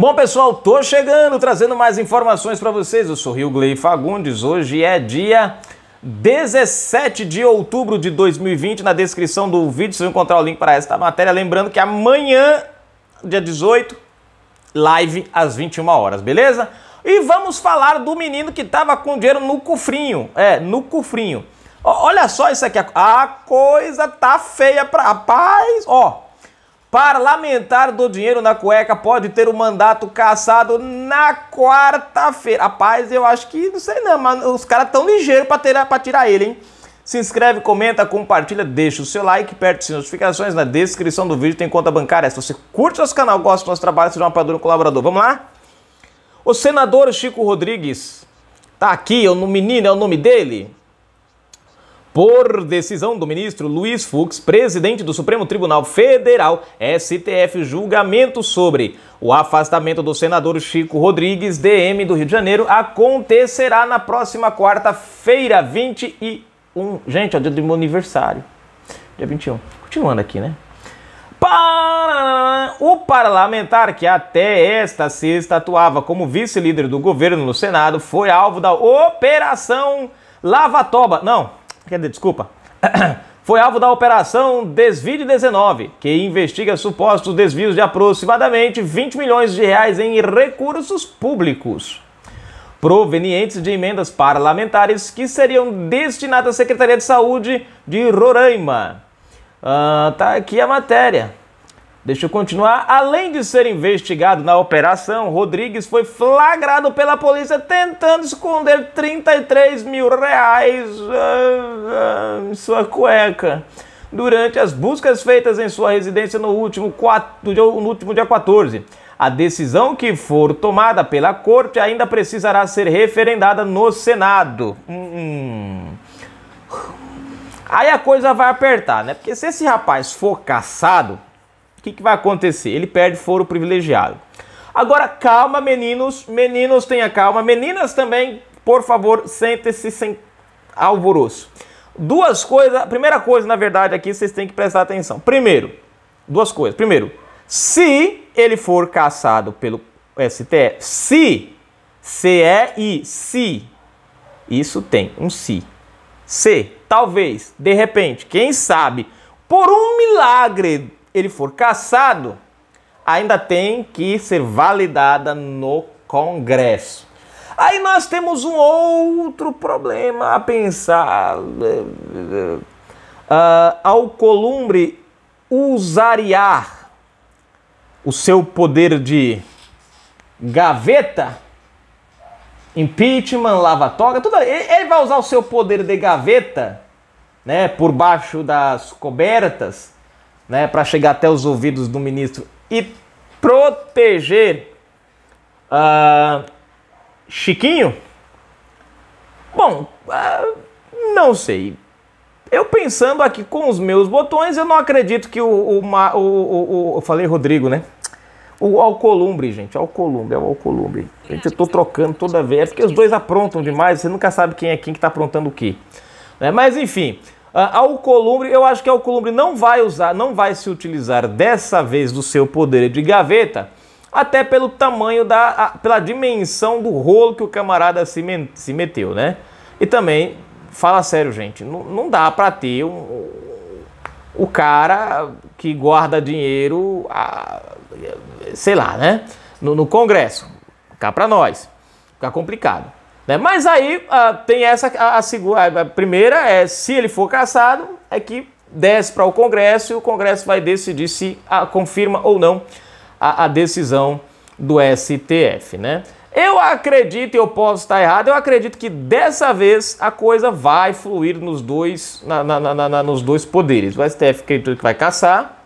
Bom, pessoal, tô chegando trazendo mais informações para vocês. Eu sou Rio Glei Fagundes. Hoje é dia 17 de outubro de 2020. Na descrição do vídeo você vai encontrar o link para esta matéria. Lembrando que amanhã, dia 18, live às 21 horas, beleza? E vamos falar do menino que estava com dinheiro no cofrinho. É, no cofrinho. Olha só isso aqui. A coisa tá feia pra. Rapaz, ó. Parlamentar do dinheiro na cueca pode ter o mandato cassado na quarta-feira. Rapaz, eu acho que não sei não, mas os caras tão ligeiros para tirar ele, hein? Se inscreve, comenta, compartilha, deixa o seu like, perto as notificações na descrição do vídeo, tem conta bancária. Se você curte nosso canal, gosta do nosso trabalho, seja um apoiador um colaborador. Vamos lá? O senador Chico Rodrigues tá aqui, é o menino, é o nome dele? Por decisão do ministro Luiz Fux, presidente do Supremo Tribunal Federal, STF, julgamento sobre o afastamento do senador Chico Rodrigues, DM do Rio de Janeiro, acontecerá na próxima quarta-feira, 21. Gente, é dia do meu aniversário. Dia 21. Continuando aqui, né? O parlamentar que até esta sexta atuava como vice-líder do governo no Senado foi alvo da Operação Lavatoba. Não, Quer dizer, desculpa. Foi alvo da Operação Desvio 19, que investiga supostos desvios de aproximadamente 20 milhões de reais em recursos públicos provenientes de emendas parlamentares que seriam destinadas à Secretaria de Saúde de Roraima. Ah, tá aqui a matéria. Deixa eu continuar. Além de ser investigado na operação, Rodrigues foi flagrado pela polícia tentando esconder 33 mil reais ah, ah, em sua cueca durante as buscas feitas em sua residência no último, no último dia 14. A decisão que for tomada pela corte ainda precisará ser referendada no Senado. Hum. hum. Aí a coisa vai apertar, né? Porque se esse rapaz for caçado o que, que vai acontecer? Ele perde foro privilegiado. Agora, calma, meninos. Meninos, tenha calma. Meninas também, por favor, sentem-se sem alvoroço. Duas coisas. Primeira coisa, na verdade, aqui vocês têm que prestar atenção. Primeiro, duas coisas. Primeiro, se ele for caçado pelo STF, se, se é e se, isso tem um se. Se, talvez, de repente, quem sabe, por um milagre ele for cassado, ainda tem que ser validada no Congresso. Aí nós temos um outro problema a pensar. Uh, columbre usaria o seu poder de gaveta, impeachment, lavatória, tudo. Ele vai usar o seu poder de gaveta, né, por baixo das cobertas né, para chegar até os ouvidos do ministro e proteger uh, Chiquinho? Bom, uh, não sei. Eu pensando aqui com os meus botões, eu não acredito que o. o, o, o eu falei Rodrigo, né? O Alcolumbre, gente. Alcolumbre, é o Alcolumbre. Gente, eu tô trocando toda vez. É porque os dois aprontam demais, você nunca sabe quem é quem que tá aprontando o quê. Né? Mas enfim. Alcolumbre, ah, eu acho que Alcolumbre não vai usar, não vai se utilizar dessa vez do seu poder de gaveta, até pelo tamanho da, a, pela dimensão do rolo que o camarada se, se meteu, né? E também, fala sério, gente, não, não dá para ter um, o cara que guarda dinheiro, a, sei lá, né? No, no Congresso, cá para nós, fica complicado. Né? Mas aí ah, tem essa, a, a primeira é, se ele for caçado, é que desce para o Congresso e o Congresso vai decidir se ah, confirma ou não a, a, decisão do STF, né? Eu acredito, e eu posso estar errado, eu acredito que dessa vez a coisa vai fluir nos dois, na, na, na, nos dois poderes. O STF acredito que vai caçar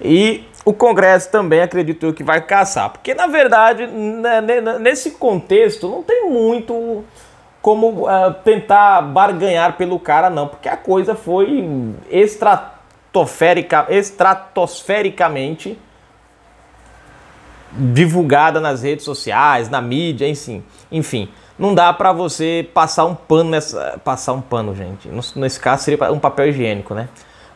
e o Congresso também acreditou que vai caçar. Porque, na verdade, né, nesse contexto, não tem muito como uh, tentar barganhar pelo cara, não. Porque a coisa foi estratosférica, estratosfericamente divulgada nas redes sociais, na mídia, enfim. Enfim, não dá para você passar um pano nessa... Passar um pano, gente. Nesse caso, seria um papel higiênico, né?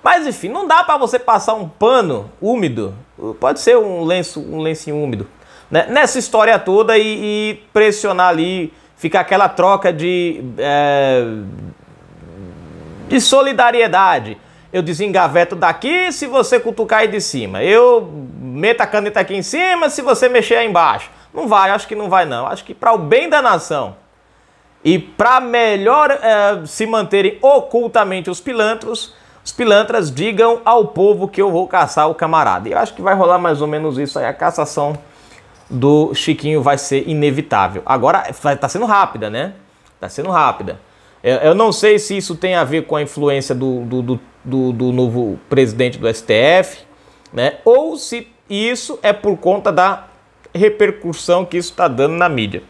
Mas enfim, não dá para você passar um pano úmido, pode ser um lenço, um lencinho úmido, né? nessa história toda e, e, pressionar ali, fica aquela troca de, é, de solidariedade. Eu desengaveto daqui se você cutucar aí de cima. Eu meto a caneta aqui em cima se você mexer aí embaixo. Não vai, acho que não vai não. Acho que para o bem da nação e para melhor é, se manterem ocultamente os pilantros, os pilantras digam ao povo que eu vou caçar o camarada. E eu acho que vai rolar mais ou menos isso aí. A cassação do Chiquinho vai ser inevitável. Agora, tá sendo rápida, né? Tá sendo rápida. Eu não sei se isso tem a ver com a influência do, do, do, do novo presidente do STF, né? Ou se isso é por conta da repercussão que isso está dando na mídia.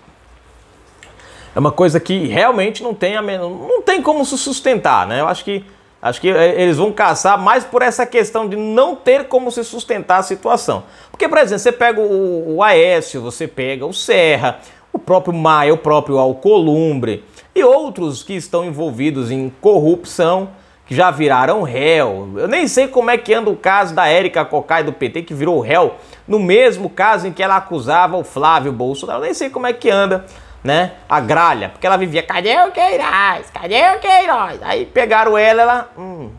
É uma coisa que realmente não tem, a, não tem como se sustentar, né? Eu acho que Acho que eh, eles vão caçar mais por essa questão de não ter como se sustentar a situação. Porque, por exemplo, você pega o, o Aécio, você pega o Serra, o próprio Maia, o próprio Alcolumbre e outros que estão envolvidos em corrupção, que já viraram réu. Eu nem sei como é que anda o caso da Érica Cocai do PT, que virou réu, no mesmo caso em que ela acusava o Flávio Bolsonaro. Eu nem sei como é que anda né? A gralha, porque ela vivia, cadê o Queiroz? Cadê o Queiroz? Aí pegaram ela, ela, hum,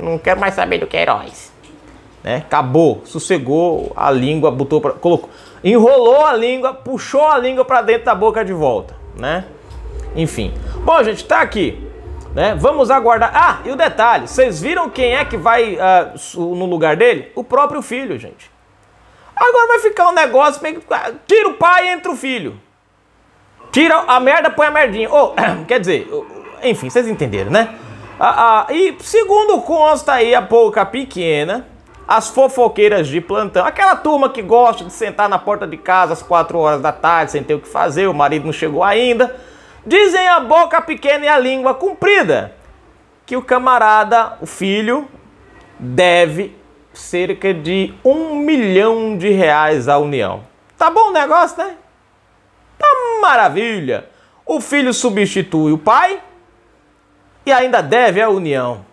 não quero mais saber do Queiroz. Né? Acabou, sossegou a língua, botou pra, colocou, enrolou a língua, puxou a língua para dentro da boca de volta, né? Enfim. Bom, gente, tá aqui. Né? Vamos aguardar. Ah, e o detalhe: vocês viram quem é que vai uh, no lugar dele? O próprio filho, gente. Agora vai ficar um negócio meio que tira o pai e entra o filho. Tira a merda, põe a merdinha. Ou, oh, quer dizer, enfim, vocês entenderam, né? Ah, ah, e segundo consta aí a pouca pequena, as fofoqueiras de plantão, aquela turma que gosta de sentar na porta de casa às 4 horas da tarde sem ter o que fazer, o marido não chegou ainda, dizem a boca pequena e a língua comprida que o camarada, o filho, deve cerca de um milhão de reais à União. Tá bom o negócio, né? maravilha! O filho substitui o pai e ainda deve a união.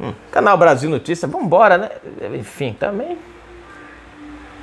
Hum, Canal Brasil Notícia, vambora, né? Enfim, também.